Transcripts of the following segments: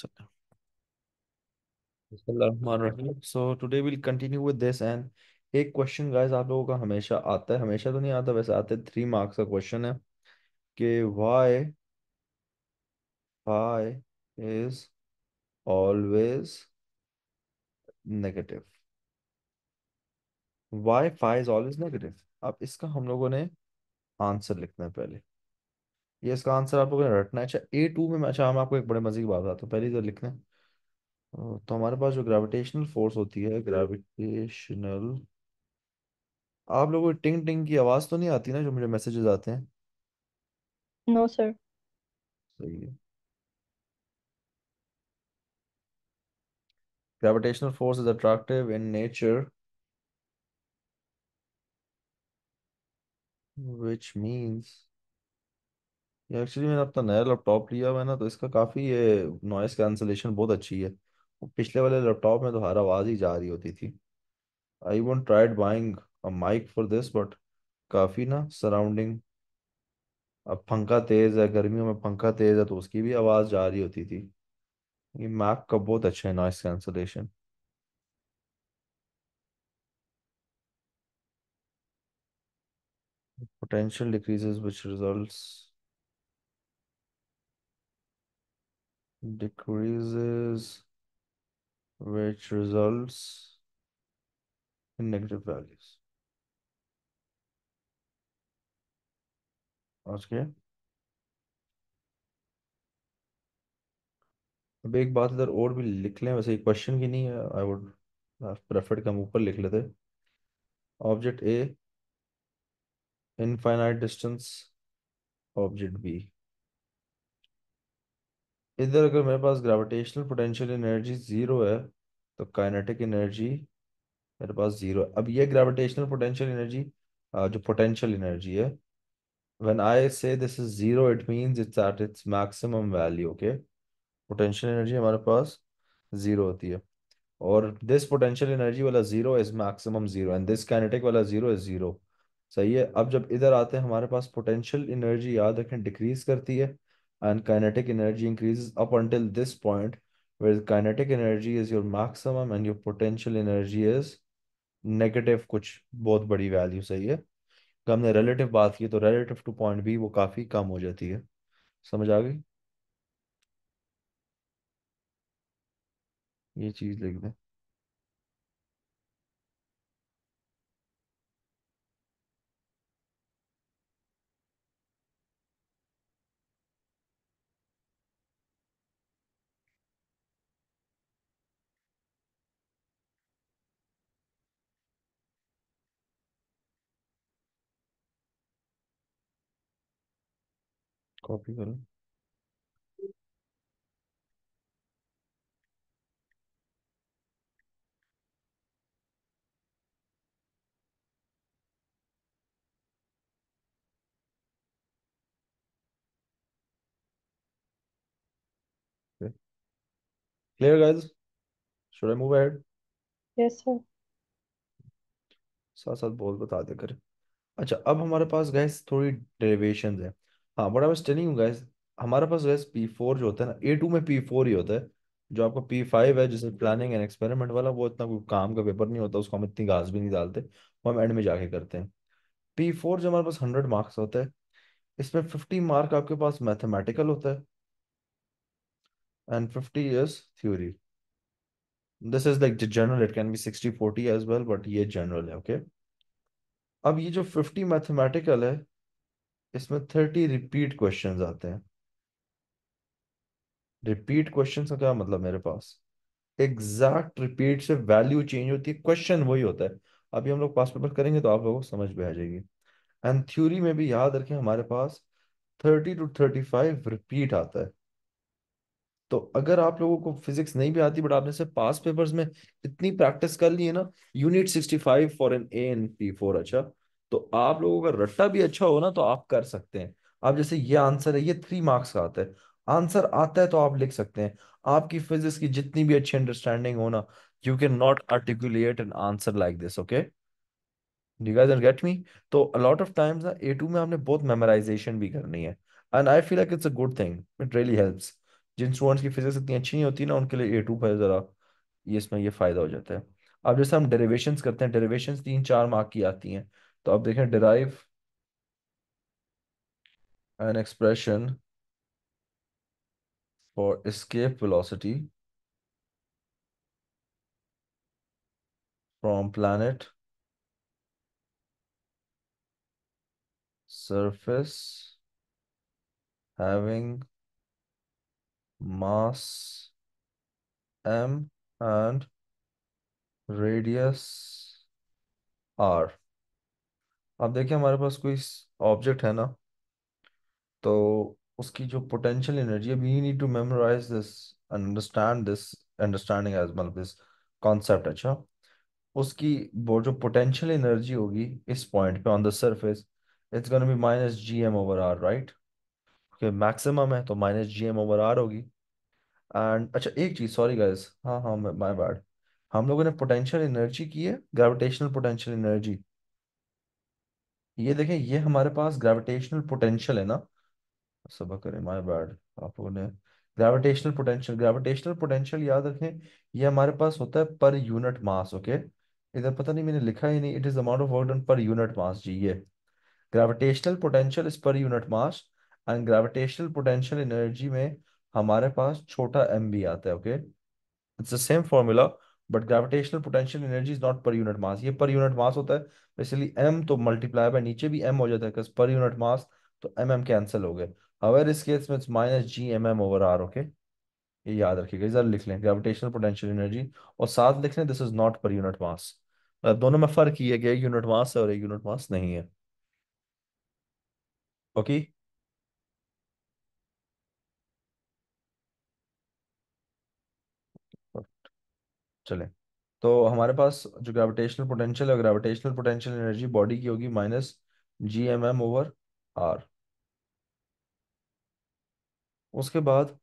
So today will continue with this and एक question guys आप लोगों का हमेशा आता है हमेशा तो नहीं आता वैसे आते हैं थ्री मार्क्स का क्वेश्चन है कि why why is always negative wifi is always negative अब इसका हम लोगों ने आंसर लिखना है पहले ये इसका आंसर आपको रटना है अच्छा ए टू में अच्छा हम आपको एक बड़े मजे की बात आता हूँ पहले इधर तो लिखना है तो हमारे पास जो ग्रेविटेशनल फोर्स होती है ग्रेविटेशनल आप लोगों को टिंग टिंग की आवाज तो नहीं आती ना जो मुझे मैसेजेस आते हैं नो सर सही है gravitational force is attractive in nature which means ये एक्चुअली मैंने अपना नया लैपटॉप लिया हुआ है ना तो इसका काफ़ी ये नॉइस कैंसिलेशन बहुत अच्छी है पिछले वाले लैपटॉप में तो हर आवाज़ ही जा रही होती थी I want tried buying a mic for this but काफ़ी ना सराउंडिंग अब पंखा तेज़ है गर्मियों में पंखा तेज़ है तो उसकी भी आवाज़ जा रही होती थी ये मैक का बहुत अच्छा है noise cancellation potential decreases which results decreases which results in negative values. Okay. अब एक बात इधर और भी लिख लें वैसे क्वेश्चन की नहीं है आई वुड प्रेफर्ड कम ऊपर लिख लेते object A infinite distance object B इधर अगर मेरे पास ग्रेविटेशनल पोटेंशियल एनर्जी जीरो है तो काइनेटिक एनर्जी मेरे पास जीरो अब ये ग्रेविटेशनल पोटेंशियल एनर्जी जो पोटेंशियल एनर्जी है when I say this is zero it means it's at its maximum value okay potential energy हमारे पास जीरो होती है और दिस पोटेंशियल एनर्जी वाला zero is maximum zero and this kinetic वाला zero is zero सही है अब जब इधर आते हैं हमारे पास पोटेंशियल एनर्जी याद रखें डिक्रीज करती है and kinetic energy increases up until this point where the kinetic energy is your maximum and your potential energy is negative kuch बहुत badi वैल्यू सही है तो हमने रिलेटिव बात की तो रिलेटिव टू पॉइंट बी वो काफ़ी कम हो जाती है समझ आ गई ये चीज़ लिख दें कॉपी करो लो Clear, guys? Should I move ahead? Yes, sir. साथ साथ बहुत बता दे कर अच्छा अब हमारे पास गैस थोड़ी डेरिवेशन है हाँ but I was telling you guys हमारे पास गाइस फोर जो होता है ना ए टू में पी फोर ही होता है जो आपका पी फाइव है जैसे प्लानिंग एंड एक्सपेरिमेंट वाला वो इतना कोई काम का पेपर नहीं होता उसको हम इतनी घास भी नहीं डालते वो हम एंड में जाके करते हैं पी फोर जो हमारे पास हंड्रेड मार्क्स होता है इसमें फिफ्टी मार्क आपके पास मैथमेटिकल होता है and fifty is theory this is like general it can be sixty forty as well but ये जनरल है ओके okay? अब ये जो फिफ्टी मैथमेटिकल है इसमें थर्टी रिपीट क्वेश्चन आते हैं रिपीट क्वेश्चन का क्या मतलब मेरे पास एग्जैक्ट रिपीट से वैल्यू चेंज होती है क्वेश्चन वही होता है अभी हम लोग पास पेपर करेंगे तो आप लोगों को समझ में आ जाएगी एंड थ्योरी में भी याद रखें हमारे पास thirty two thirty five repeat आता है तो अगर आप लोगों को फिजिक्स नहीं भी आती बट आपने से पास पेपर्स में इतनी प्रैक्टिस कर ली है ना unit sixty five for N A N P four अच्छा तो आप लोगों का रट्टा भी अच्छा हो ना तो आप कर सकते हैं आप जैसे ये आंसर है ये थ्री मार्क्स का आता है आंसर आता है तो आप लिख सकते हैं आपकी फिजिक्स की जितनी भी अच्छी अंडरस्टैंडिंग हो ना you can not articulate an answer like this okay you guys are get me तो अ लॉट ऑफ टाइम्स ना ए टू में आपने बहुत मेमोराइजेशन भी करनी है and I feel like it's a good thing it really helps जिन students की फिजिक्स इतनी अच्छी नहीं होती ना उनके लिए ए टू पर ज़रा ये इसमें ये फ़ायदा हो जाता है अब जैसे हम डेरिवेशंस करते हैं डेरिवेशंस तीन चार मार्क की आती हैं तो आप देखें derive an expression for escape velocity from planet surface having mass m and radius r अब देखिए हमारे पास कोई ऑब्जेक्ट है ना तो उसकी जो पोटेंशियल एनर्जी है we need to memorize this understand this understanding as मतलब दिस कॉन्सेप्ट अच्छा उसकी वो जो पोटेंशियल एनर्जी होगी इस पॉइंट पे on the surface it's gonna be minus G M over R right क्योंकि मैक्सिमम है तो minus G M over R होगी एंड अच्छा एक चीज़ सॉरी गाइस हाँ हाँ माय बैड हम लोगों ने पोटेंशियल एनर्जी की है ग्रेविटेशनल पोटेंशियल एनर्जी ये देखें ये हमारे पास ग्रेविटेशनल पोटेंशियल है ना सबा करें माय बैड आप लोगों ने ग्रेविटेशनल पोटेंशियल ग्रेविटेशनल पोटेंशियल याद रखें ये हमारे पास होता है पर यूनिट मास ओके इधर पता नहीं मैंने लिखा ही नहीं it is amount of work done per unit mass G ये gravitational potential is per unit mass and gravitational potential energy में हमारे पास छोटा एम भी आता है okay it's the same formula but gravitational potential energy is not per unit mass ये per unit mass होता है बेसिकली एम तो मल्टीप्लाई बाय तो नीचे भी एम हो जाता है पर यूनिट मास तो एम एम कैंसिल हो गए अवेयर इस केस में it's minus G M M over R okay ये याद रखिएगा जरा लिख लें ग्रेविटेशनल पोटेंशियल एनर्जी और साथ लिख लें this is not per unit mass दोनों में फर्क ये है कि एक यूनिट मास है और एक यूनिट मास नहीं है ओके okay? चले तो हमारे पास जो ग्रेविटेशनल पोटेंशियल है ग्रेविटेशनल पोटेंशियल एनर्जी बॉडी की होगी minus G M M over R उसके बाद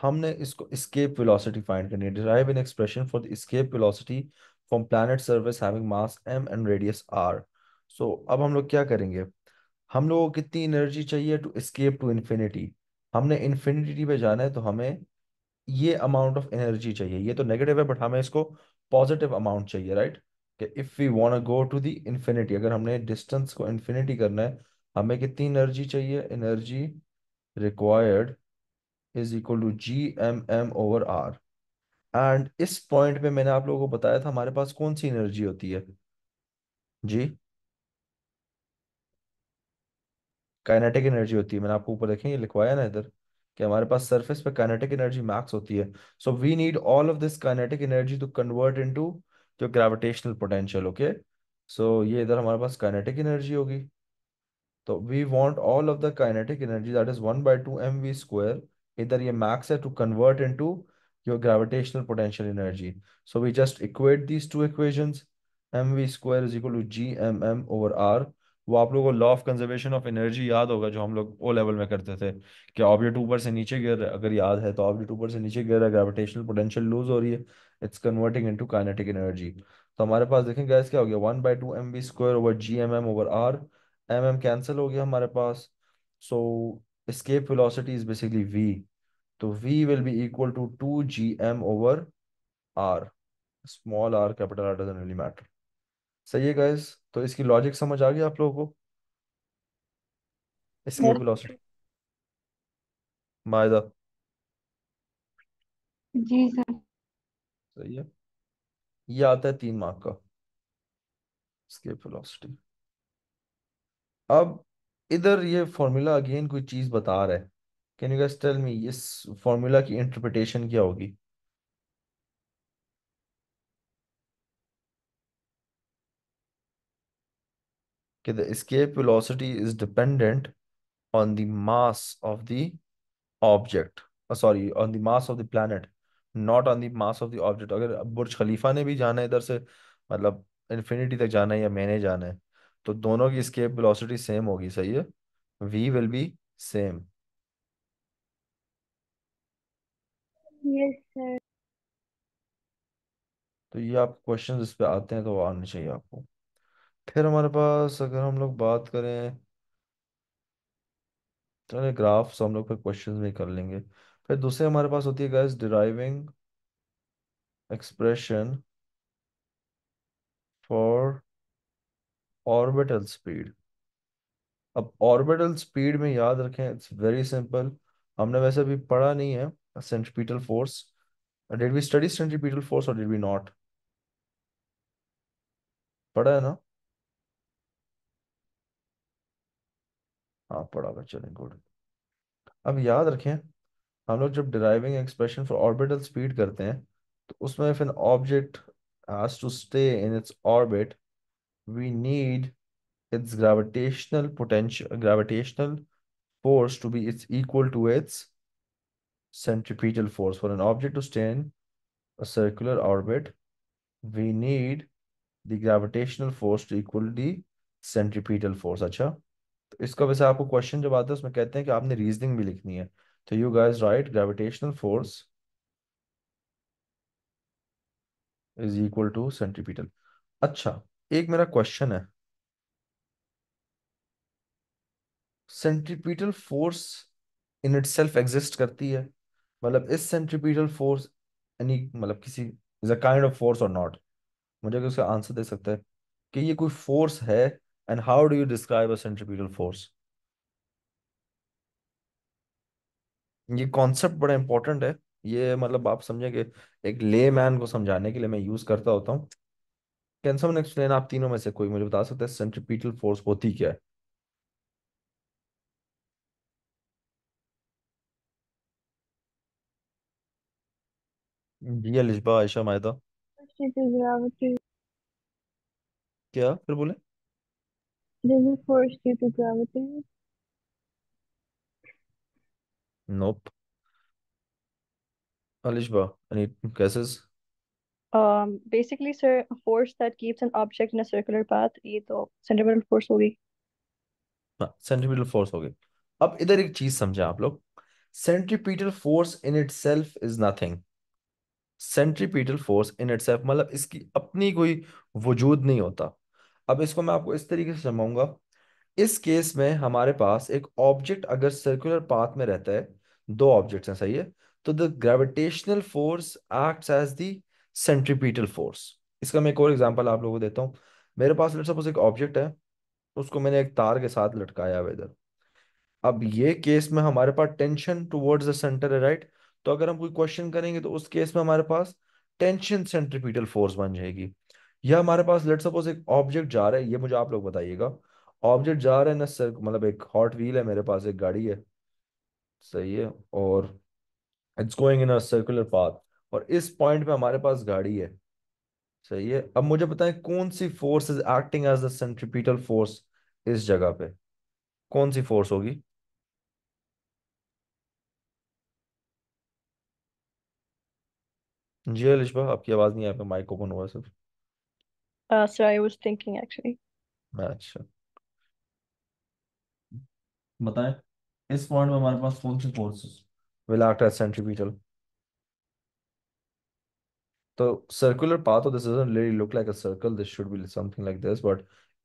हमने इसको स्केप वेलोसिटी फाइंड करनी है derive an expression for the escape velocity from planet surface having mass M and radius R so अब हम लोग क्या करेंगे हम लोगों को कितनी एनर्जी चाहिए टू स्केप टू इन्फिनिटी हमने इन्फिनिटी पे जाना है तो हमें ये अमाउंट ऑफ एनर्जी चाहिए ये तो नेगेटिव है बट हमें इसको पॉजिटिव अमाउंट चाहिए राइट कि if we want to go to the infinity अगर हमने डिस्टेंस को इन्फिनिटी करना है हमें कितनी एनर्जी चाहिए energy required is equal to G M M over R and इस पॉइंट पे मैंने आप लोगों को बताया था हमारे पास कौन सी एनर्जी होती है जी काइनेटिक एनर्जी होती है मैंने आपको ऊपर देखें ये लिखवाया ना इधर कि हमारे पास सरफेस पे काइनेटिक एनर्जी मैक्स होती है so we need all of this kinetic energy to convert into जो ग्रेविटेशनल पोटेंशियल ओके सो ये इधर हमारे पास काइनेटिक एनर्जी होगी तो we want all of the kinetic energy that is one by two M V square इधर ये max है to convert into your gravitational potential energy so we just equate these two square is equal to G M M over R वो आप लोगों को law of conservation of energy याद होगा जो हम लोग ओ लेवल में करते थे कि ऑब्जेक्ट ऊपर से नीचे गिर अगर याद है तो ऑब्जेक्ट ऊपर से नीचे गिर रहा है ग्रेविटेशनल पोटेंशियल लूज हो रही है it's converting into kinetic energy तो हमारे पास देखें गैस क्या हो गया one by two M B square over G M M over R M M cancel हो गया हमारे पास so escape velocity is basically V तो V will be equal to two G M over R small R capital R doesn't really matter सही है guys तो इसकी logic समझ आ गई आप लोगों को स्केप वेलोसिटी मायदा जी सर सही है ये आता है तीन मार्क का स्केप वेलोसिटी अब इधर ये फॉर्मूला अगेन कोई चीज बता रहा है can you guys tell me इस फॉर्मूला की इंटरप्रिटेशन क्या होगी कि the escape velocity is dependent on the mass of the object sorry on the mass of the planet not on the mass of the object अगर Burj खलीफा ने भी जाना है इधर से मतलब इन्फिनिटी तक जाना है या मैंने जाना है तो दोनों की स्केप वेलोसिटी सेम होगी सही है वी विल बी सेम तो ये आप क्वेश्चंस इस पे आते हैं तो आने चाहिए आपको फिर हमारे पास अगर हम लोग बात करें चलिए ग्राफ्स हम लोग फिर क्वेश्चन भी कर लेंगे फिर दूसरे हमारे पास होती है guys deriving expression for orbital speed अब ऑर्बिटल स्पीड में याद रखें इट्स वेरी सिंपल हमने वैसे भी पढ़ा नहीं है centripetal force did we study centripetal force और डिड वी नॉट पढ़ा है ना हाँ आप पढ़ाकर चले गुड अब याद रखें हम लोग जब driving expression for orbital speed करते हैं तो उसमें फिर object has to stay in its orbit we need its gravitational potential gravitational force to be its equal to its centripetal force for an object to stay in a circular orbit we need the gravitational force to equal the centripetal force अच्छा तो इसका वैसे आपको question जब आता है उसमें कहते हैं कि आपने रीजनिंग भी लिखनी है तो you guys right gravitational force is equal to centripetal अच्छा एक मेरा क्वेश्चन है centripetal force in itself exist करती है मतलब इस सेंट्रीपिटल फोर्स यानी मतलब किसी is a kind of force और नॉट मुझे उसका आंसर दे सकता है कि ये कोई फोर्स है And how do you describe a centripetal force? ये कॉन्सेप्ट बड़ा इंपॉर्टेंट है ये मतलब आप समझे कि एक ले मैन को समझाने के लिए मैं यूज करता होता हूँ कैंसम एक्सप्लेन आप तीनों में से कोई मुझे बता सकते हैं सेंट्रीपीटल फोर्स होती क्या है जी अलिशा आयशा मायदा क्या फिर बोले Does it force you to gravitate? Nope. Alishba, any guesses? Um, basically, sir, a force that keeps an object in a circular path, ये तो centripetal force होगी. हाँ, centripetal force होगी. अब इधर एक चीज समझे आप लोग. Centripetal force in itself is nothing. Centripetal force in itself मतलब इसकी अपनी कोई वजूद नहीं होता. अब इसको मैं आपको इस तरीके से समझाऊंगा इस केस में हमारे पास एक ऑब्जेक्ट अगर सर्कुलर पाथ में रहता है दो ऑब्जेक्ट्स हैं सही है तो the gravitational force act as centripetal force इसका मैं एक और एग्जाम्पल आप लोगों को देता हूँ मेरे पास सपोज एक ऑब्जेक्ट है उसको मैंने एक तार के साथ लटकाया हुआ इधर अब ये केस में हमारे पास टेंशन टूवर्ड्स द सेंटर है राइट तो अगर हम कोई क्वेश्चन करेंगे तो उस केस में हमारे पास टेंशन सेंट्रीपीटल फोर्स बन जाएगी या हमारे पास लेट सपोज एक ऑब्जेक्ट जा रहा है ये मुझे आप लोग बताइएगा ऑब्जेक्ट जा रहा है ना सर मतलब एक हॉट व्हील है मेरे पास एक गाड़ी है सही है और it's going in a circular path और इस पॉइंट पे हमारे पास गाड़ी है सही है अब मुझे बताएं कौन सी force is acting as the force इस जगह पे कौन सी फोर्स होगी जी अलिशा आपकी आवाज़ नहीं आया पे माइक ओपन हुआ sir Uh, so I was thinking actually. अच्छा बताएं इस पॉइंट में हमारे पास कौन से forces will act as centripetal तो circular path of this is really look like a circle this should be something like this but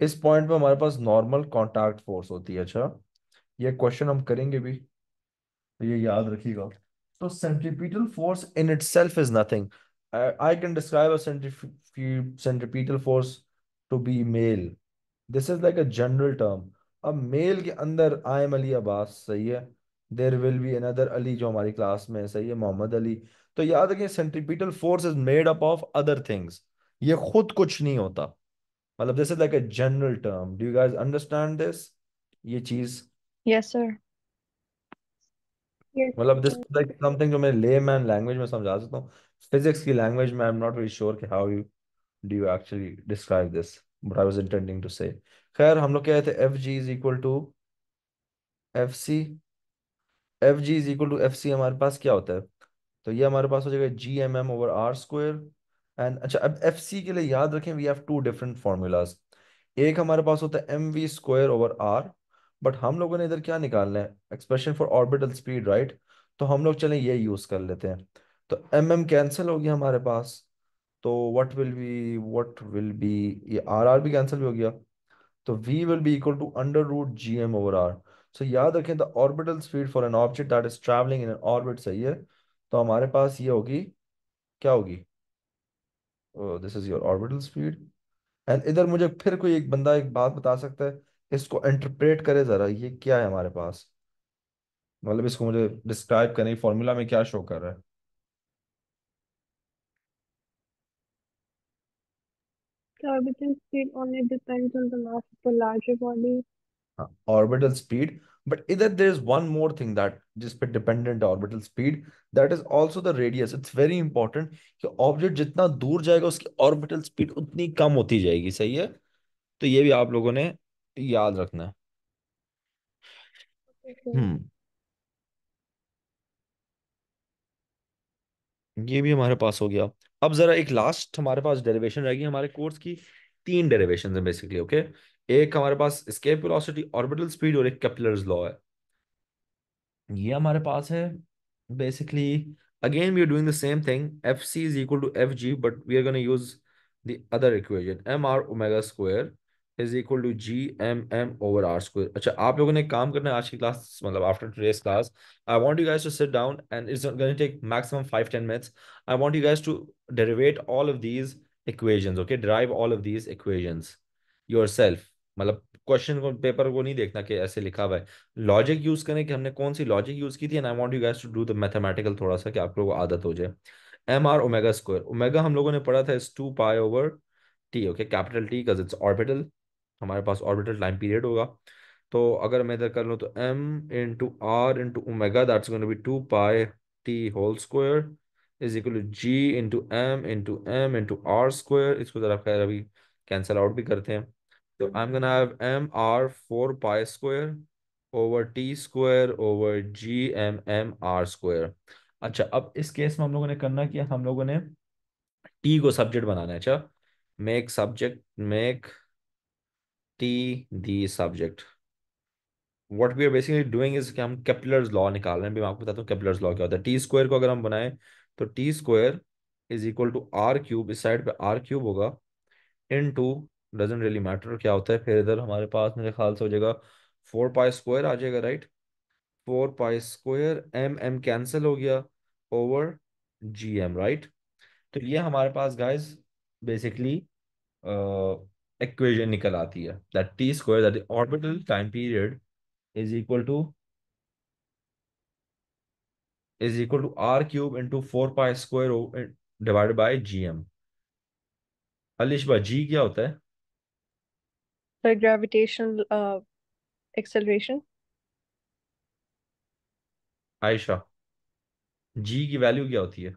इस पॉइंट में हमारे पास नॉर्मल कांटेक्ट फोर्स होती है अच्छा ये क्वेश्चन हम करेंगे भी तो ये याद रखिएगा तो centripetal force in itself is nothing I, I can describe a centrif centripetal force to be male. This is like a general term. अब मेल के अंदर आई एम अली अब्बास सही है there will be another Ali जो हमारी क्लास में है सही है मोहम्मद अली तो याद रखें centripetal force is made up of other things ये खुद कुछ नहीं होता मतलब this is like a general term do you guys understand this ये चीज यस सर मतलब दिस लाइक समथिंग जो मैं लेमैन लैंग्वेज में समझा सकता हूँ फिजिक्स की लैंग्वेज में I am not very sure कि how you do you actually describe this but I was intending to say खैर हम लोग कह रहे थे F G is equal to F C F G is equal to F C हमारे पास क्या होता है तो ये हमारे पास हो जाएगा G M M over R square and अच्छा अब एफ सी के लिए याद रखें we have two different formulas एक हमारे पास होता है M V square over R but हम लोगों ने इधर क्या निकालना है expression for orbital speed right तो हम लोग चले ये यूज कर लेते हैं तो एम एम कैंसिल हो गया हमारे पास तो what will be what will be ये आर आर भी कैंसिल भी हो गया तो V will be equal to under root G M over R so याद रखें the orbital speed for an object that is travelling in an orbit सही है तो हमारे पास ये होगी क्या होगी this is your orbital speed and इधर मुझे फिर कोई एक बंदा एक बात बता सकता है इसको इंटरप्रेट करे जरा ये क्या है हमारे पास मतलब इसको मुझे डिस्क्राइब करें फॉर्मूला में क्या शो कर रहा है ऑर्बिटल स्पीड बट इधर there is one more thing that जिस पे dependent orbital speed that is also the radius it's very important कि ऑब्जेक्ट जितना दूर जाएगा उसकी ऑर्बिटल स्पीड उतनी कम होती जाएगी सही है तो ये भी आप लोगों ने याद रखना है हम्म ये भी हमारे पास हो गया अब जरा एक लास्ट हमारे पास डेरिवेशन रहेगी हमारे कोर्स की तीन डेरिवेशन है बेसिकली ओके एक हमारे पास स्केप वेलोसिटी ऑर्बिटल स्पीड और एक केपलर्स लॉ है ये हमारे पास है basically again we are doing the same thing F C is equal to F G but we are gonna use the other equation M R omega square is equal to G M M over R square अच्छा आप लोगों ने काम करना है आज की class मतलब after today's class I want you guys to sit down and it's going to take maximum 5 10 minutes I want you guys to derivate all of these equations okay drive all of these equations yourself मतलब question को paper को नहीं देखना कि ऐसे लिखा हुआ है लॉजिक यूज करें कि हमने कौन सी लॉजिक यूज की थी and I want you guys to do the mathematical थोड़ा सा कि आप लोगों को आदत हो जाए M R omega square omega हम लोगों ने पढ़ा था is 2 pi over T okay capital T because it's orbital हमारे पास ऑर्बिटल टाइम पीरियड होगा तो अगर मैं इधर कर लूँ तो M into R into omega that's going to be two pi T whole square is equal to G into M into M into R square इसको ज़रा खैर अभी कैंसिल आउट भी करते हैं तो I am gonna have M R four pi square over T square over G M M R square अच्छा अब इस केस में हम लोगों ने करना किया हम लोगों ने टी को सब्जेक्ट बनाना है अच्छा make subject make T the subject what we are basically doing is हम कैपिलर्स लॉ निकाल रहे हैं मैं आपको बताता हूँ कैपिलर्स लॉ क्या होता है टी स्क्वायर को अगर हम बनाएं तो T square is equal to R cube इस साइड पे आर क्यूब होगा into doesn't really matter क्या होता है फिर इधर हमारे पास मेरे ख्याल से हो जाएगा फोर पाई स्क्वायर आ जाएगा right four pi square M M cancel हो गया ओवर जी एम राइट तो ये हमारे पास गाइज बेसिकली इक्वेशन निकल आती है that T square that orbital time period is equal to is equal to R cube into four pi square divided by G Alish भाई G क्या होता है gravitational acceleration uh, Aisha G की वैल्यू क्या होती है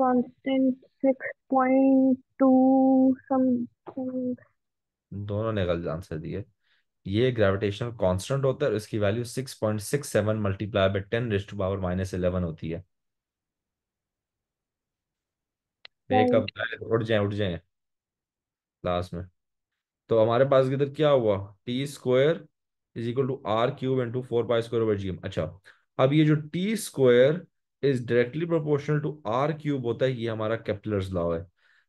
कांस्टेंट 6.2 समथिंग दोनों ने गलत आंसर दिए ये ग्रेविटेशनल कांस्टेंट होता है और इसकी value six point six seven multiply by ten raised to power minus eleven होती है उठ जाए उठ जाए लास्ट में तो हमारे पास इधर क्या हुआ T square is equal to R cube into four pi square over G अच्छा अब ये जो T square is directly proportional to R cube होता है ये हमारा कैपिलर्स लॉ है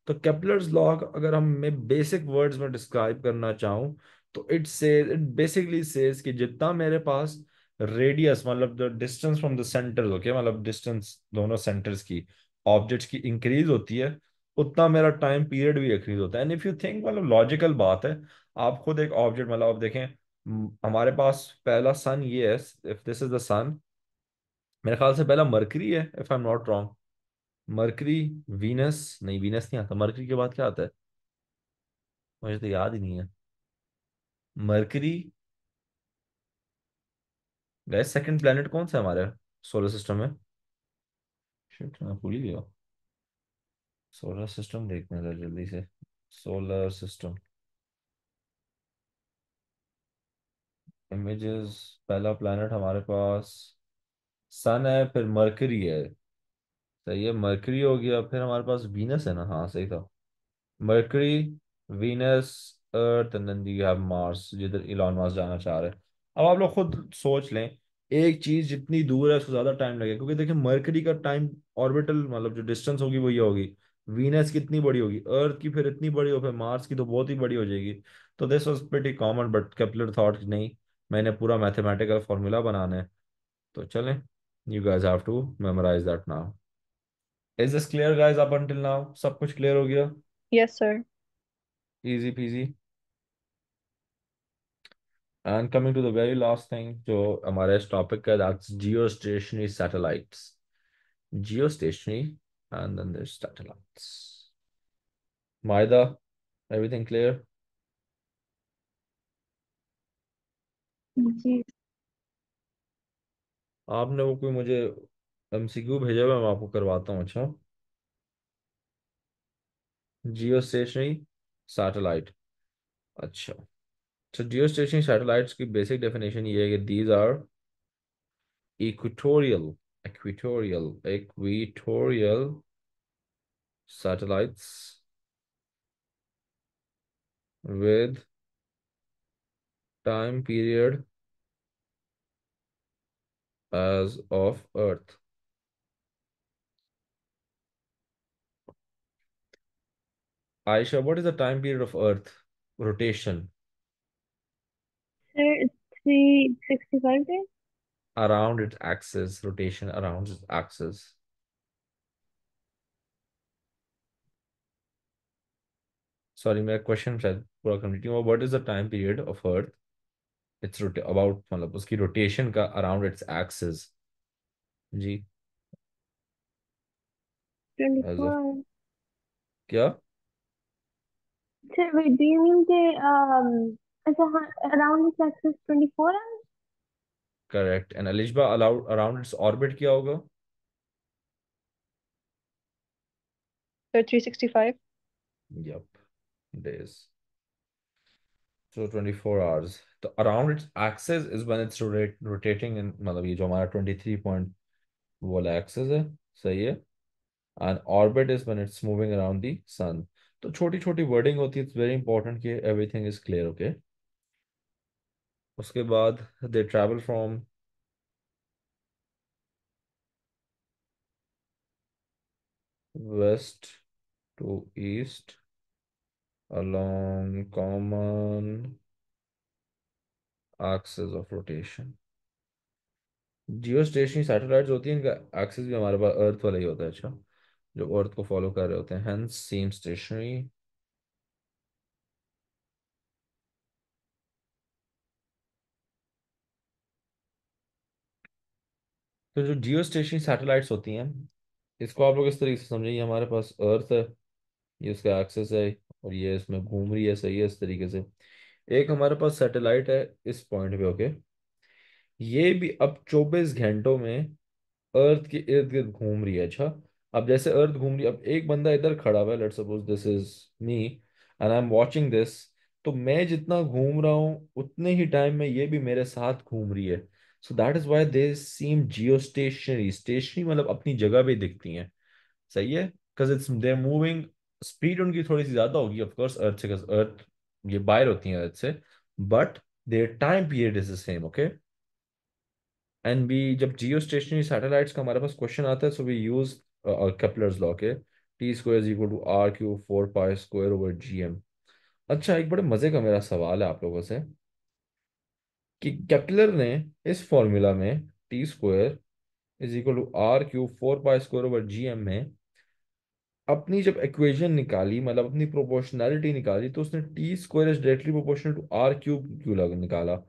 तो केपलर्स लॉ अगर हम मैं बेसिक वर्ड्स में डिस्क्राइब करना चाहूँ तो इट से इट बेसिकली सेज कि जितना मेरे पास रेडियस मतलब the distance from the centre okay मतलब डिस्टेंस दोनों सेंटर्स की ऑब्जेक्ट्स की इंक्रीज होती है उतना मेरा टाइम पीरियड भी इंक्रीज होता है एंड इफ यू थिंक मतलब लॉजिकल बात है आप खुद एक ऑब्जेक्ट मतलब आप देखें हमारे पास पहला सन ये है if this is the sun मेरे ख्याल से पहला मरकरी है if I am not wrong Mercury Venus नहीं वीनस नहीं आता मरकरी के बाद क्या आता है मुझे तो याद ही नहीं है मरकरी गैस सेकंड प्लेनेट कौन सा हमारे सोलर सिस्टम में शिट मैं भूल ही गया सोलर सिस्टम देखते हैं जल्दी से सोलर सिस्टम इमेजेस पहला प्लेनेट हमारे पास सन है फिर मरकरी है तो ये मर्करी हो गया फिर हमारे पास वीनस है ना हाँ सही था Mercury Venus Earth and then you have Mars जिधर इलॉन मार्स जाना चाह रहे हैं अब आप लोग खुद सोच लें एक चीज जितनी दूर है उसको ज्यादा टाइम लगेगा क्योंकि देखिए मर्करी का टाइम ऑर्बिटल मतलब जो डिस्टेंस होगी वो ये होगी वीनस कितनी बड़ी होगी अर्थ की फिर इतनी बड़ी हो फिर मार्स की तो बहुत ही बड़ी हो जाएगी तो this was pretty common but Kepler thought नहीं मैंने पूरा मैथमेटिकल फॉर्मूला बनाना है तो चलें you guys have to memorise that now is this clear guys up until now सब कुछ क्लियर हो गया yes sir easy peasy and coming to the very last thing जो हमारे इस टॉपिक का that's geo satellites geo and then there satellites मायदा एवरीथिंग क्लियर जी आपने वो कोई मुझे एमसीक्यू भेजा मैं आपको करवाता हूँ अच्छा जियो स्टेशनरी सैटेलाइट अच्छा तो जियो स्टेशनरी सैटेलाइट्स की बेसिक डेफिनेशन ये है कि these are equatorial equatorial equatorial satellites with time period as of Earth Aisha, what is the time period of Earth rotation? Sir, 365 days? Around its axis, rotation around its axis. Sorry, my question said, What is the time period of Earth? It's about मतलब rotation rotation around its axis. जी. 24. क्या? So, wait, do you mean the um, it's a, around its axis 24 hours? Correct. And Alishba allowed around its orbit क्या होगा? So 365. Yep. Days. So 24 hours. The around its axis is when it's rotating in मतलब ये जो हमारा 23 point वो axis है सही है and orbit is when it's moving around the sun तो छोटी छोटी वर्डिंग होती है इट्स वेरी इंपॉर्टेंट कि एवरीथिंग इज क्लियर ओके उसके बाद they travel from west to east along common axes of rotation geo stationary satellite होती है इनका एक्सिस भी हमारे पास अर्थ वाला ही होता है अच्छा जो अर्थ को फॉलो कर रहे होते हैं हेंस सेम स्टेशनरी तो जो जियो स्टेशनरी सैटेलाइट्स होती हैं इसको आप लोग इस तरीके से समझिए हमारे पास अर्थ है ये उसका एक्सेस है और ये इसमें घूम रही है सही है इस तरीके से एक हमारे पास सैटेलाइट है इस पॉइंट पे ओके ये भी अब चौबीस घंटों में अर्थ के इर्द गिर्द घूम रही है अच्छा अब जैसे अर्थ घूम रही अब एक बंदा इधर खड़ा हुआ है let suppose this is me and I am watching this तो मैं जितना घूम रहा हूँ उतने ही टाइम में ये भी मेरे साथ घूम रही है so that is why they seem geo stationary stationary मतलब अपनी जगह पे दिखती हैं सही है because it's they moving speed उनकी थोड़ी सी ज्यादा होगी ऑफकोर्स अर्थ से अर्थ ये बाहर होती है अर्थ से but their time period is the same okay and be जब जियो स्टेशनरी सैटेलाइट का हमारे पास क्वेश्चन आता है सो वी यूज और कपलर्स लॉ के T square is equal to R cube four pi square over G M अच्छा एक बड़े मज़े का मेरा सवाल है आप लोगों से कि कैप्टलर ने इस फॉर्मूला में T square is equal to R cube four pi square over G M में अपनी जब इक्वेशन निकाली मतलब अपनी प्रोपोर्शनैलिटी निकाली तो उसने T square is directly proportional to R cube क्यों लग निकाला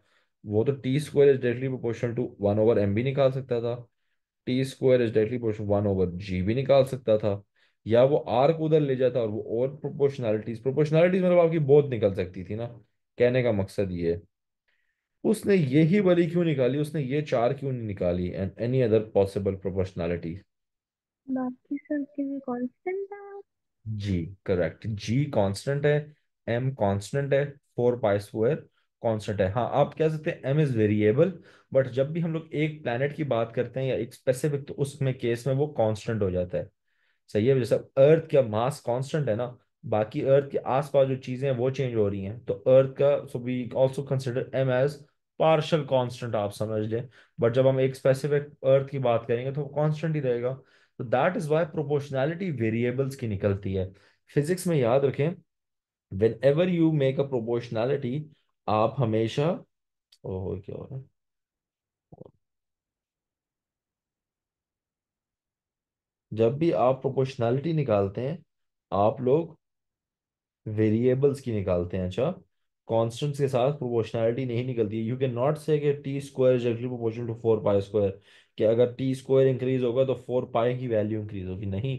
वो तो T square is directly proportional to one over M भी निकाल सकता था T square is directly proportion one over G भी निकाल सकता था या वो आर को उधर ले जाता और वो और प्रोपोर्शनलिटीज प्रोपोर्शनलिटीज मतलब आपकी बहुत निकल सकती थी ना कहने का मकसद ये उसने ये ही वाली क्यों निकाली उसने ये चार क्यों नहीं निकाली and any other possible proportionality बाकी सब के लिए कांस्टेंट है जी करेक्ट जी कांस्टेंट है एम कांस्टेंट है फोर पाई स्क्वायर कांस्टेंट है हाँ आप कह सकते हैं एम इज वेरिएबल बट जब भी हम लोग एक प्लानट की बात करते हैं या एक स्पेसिफिक तो उसमें केस में वो कॉन्स्टेंट हो जाता है सही है जैसे अर्थ का मास कॉन्स्टेंट है ना बाकी अर्थ के आसपास जो चीजें हैं वो चेंज हो रही हैं तो अर्थ का so we also consider M as partial constant आप समझ लें बट जब हम एक स्पेसिफिक अर्थ की बात करेंगे तो कांस्टेंट ही रहेगा तो that is why proportionality variables की निकलती है फिजिक्स में याद रखें whenever you make a proportionality आप हमेशा ओहो क्या हो रहा है जब भी आप प्रोपोर्शनैलिटी निकालते हैं आप लोग वेरिएबल्स की निकालते हैं अच्छा कॉन्स्टेंट्स के साथ प्रोपोर्शनैलिटी नहीं निकलती यू कैन नॉट से कि T square is actually proportional to four pi square कि अगर टी स्क्वायर इंक्रीज होगा तो फोर पाई की वैल्यू इंक्रीज होगी नहीं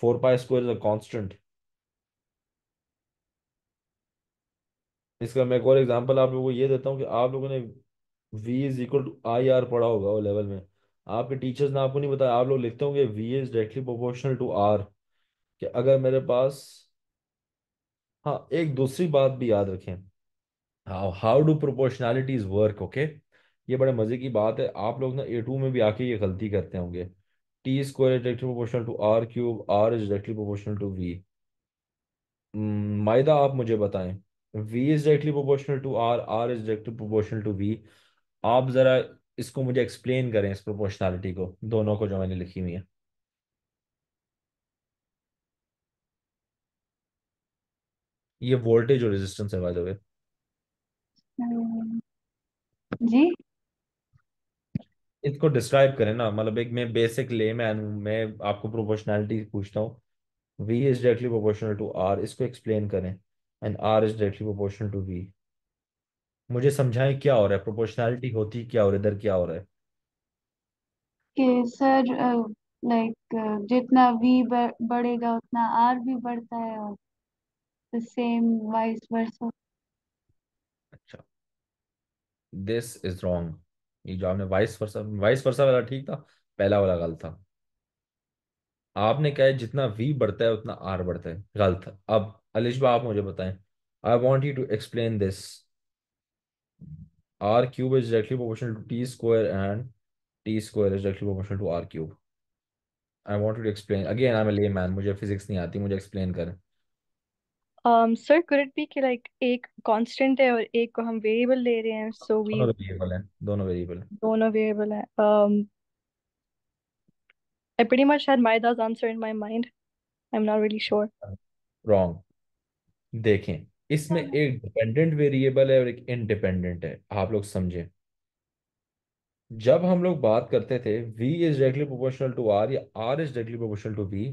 four pi square is a constant इसका मैं एक और एग्जांपल आप लोगों को ये देता हूँ कि आप लोगों ने V is equal to I R पढ़ा होगा वो लेवल में आपके टीचर्स ने आपको नहीं बताया आप लोग लिखते होंगे V is directly proportional to R कि अगर मेरे पास हाँ एक दूसरी बात भी याद रखें how how do proportionalities work okay ये बड़े मजे की बात है आप लोग ना ए टू में भी आके ये गलती करते होंगे T square is directly proportional to R cube R is directly proportional to V मायदा आप मुझे बताएं v is directly proportional to R R is directly proportional to V आप ज़रा इसको मुझे एक्सप्लेन करें इस प्रोपोर्शनैलिटी को दोनों को जो मैंने लिखी हुई है ये वोल्टेज और रेजिस्टेंस है बाय hmm, जी इसको डिस्क्राइब करें ना मतलब एक मैं बेसिक ले मैं आपको प्रोपोर्शनैलिटी पूछता हूँ V is directly proportional to R इसको एक्सप्लेन करें and R is directly proportional to V मुझे समझाएं क्या हो रहा है प्रोपोर्शनैलिटी होती क्या और इधर क्या हो रहा है कि सर लाइक uh, uh, जितना वी बढ़ेगा उतना आर भी बढ़ता है और द सेम वाइस वर्सा अच्छा दिस इज रॉन्ग ये जो आपने वाइस वर्सा वाइस वर्सा वाला ठीक था पहला वाला गलत था आपने कहा है जितना वी बढ़ता है उतना आर बढ़ता है गलत अब अलिशबा आप मुझे बताएं I want you to explain this R cube is directly proportional to T square and T square is directly proportional to R cube I want to explain again I am layman मुझे physics नहीं आती मुझे explain करें um sir could it be ki like ek constant hai aur ek ko hum variable le rahe hain so we dono variable hai dono variable hai dono variable hai um I pretty much had Maida's answer in my mind. I'm not really sure. Wrong. देखें इसमें एक dependent variable है और एक independent है आप लोग समझे जब हम लोग बात करते थे v is directly proportional to r या r is directly proportional to v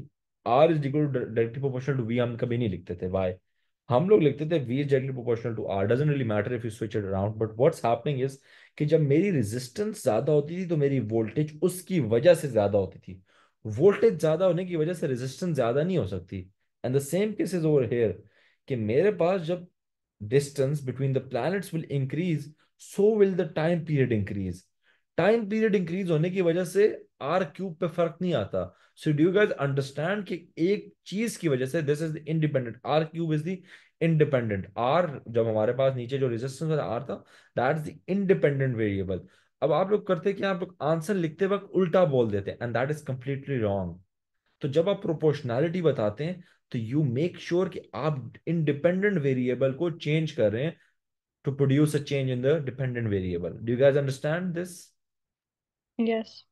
r is equal to directly proportional to v हम कभी नहीं लिखते थे why हम लोग लिखते थे v is directly proportional to r doesn't really matter if you switch it around but what's happening is कि जब मेरी रेजिस्टेंस ज्यादा होती थी तो मेरी वोल्टेज उसकी वजह से ज्यादा होती थी वोल्टेज ज्यादा होने की वजह से रेजिस्टेंस ज्यादा नहीं हो सकती and the same case is over here कि मेरे पास जब distance between the planets will increase so will the time period increase time period increase होने की वजह से आर क्यूब पे फर्क नहीं आता सो डू गाइस अंडरस्टैंड कि एक चीज की वजह से this is the independent R cube is the independent R जब हमारे पास नीचे जो रेजिस्टेंस आर था that is the independent variable अब आप लोग करते कि आप लोग आंसर लिखते वक्त उल्टा बोल देते हैं and that is completely wrong तो जब आप प्रोपोर्शनैलिटी बताते हैं तो यू मेक श्योर कि आप इंडिपेंडेंट वेरिएबल को चेंज कर रहे हैं to produce a change in the dependent variable do you guys understand this yes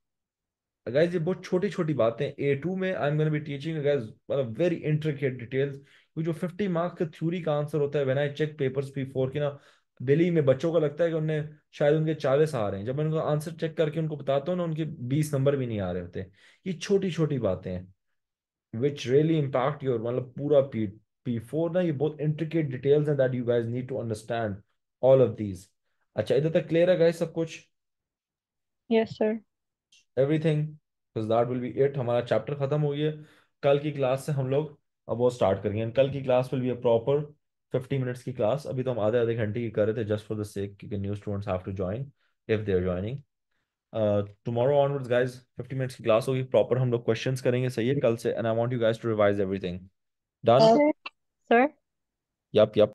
guys ये बहुत छोटी छोटी बातें ए टू में I am gonna be teaching guys मतलब वेरी इंट्रिकेट डिटेल्स जो फिफ्टी मार्क्स का थ्योरी का आंसर होता है when I check papers B four की ना दिल्ली में बच्चों को लगता है कि उन्हें शायद उनके चालीस आ रहे हैं जब मैं उनका आंसर चेक करके उनको बताता हूँ ना उनके बीस नंबर भी नहीं आ रहे होते ये छोटी छोटी बातें हैं विच रियली इम्पैक्ट योर मतलब पूरा पी पी फोर ना ये बहुत इंट्रिकेट डिटेल्स हैं that you guys need to understand all of these अच्छा इधर तक क्लियर है गाइज सब कुछ yes sir everything that will be it हमारा चैप्टर खत्म हो गया कल की क्लास से हम लोग अब वो स्टार्ट करेंगे कल की class will be a proper fifty minutes की क्लास अभी तो हम आधे आधे घंटे की कर रहे थे जस्ट फॉर द सेक क्योंकि new students have to join if they are joining tomorrow onwards guys 50 minutes की क्लास होगी प्रॉपर हम लोग क्वेश्चंस करेंगे सही है कल से and I want you guys to revise everything done sir yup yup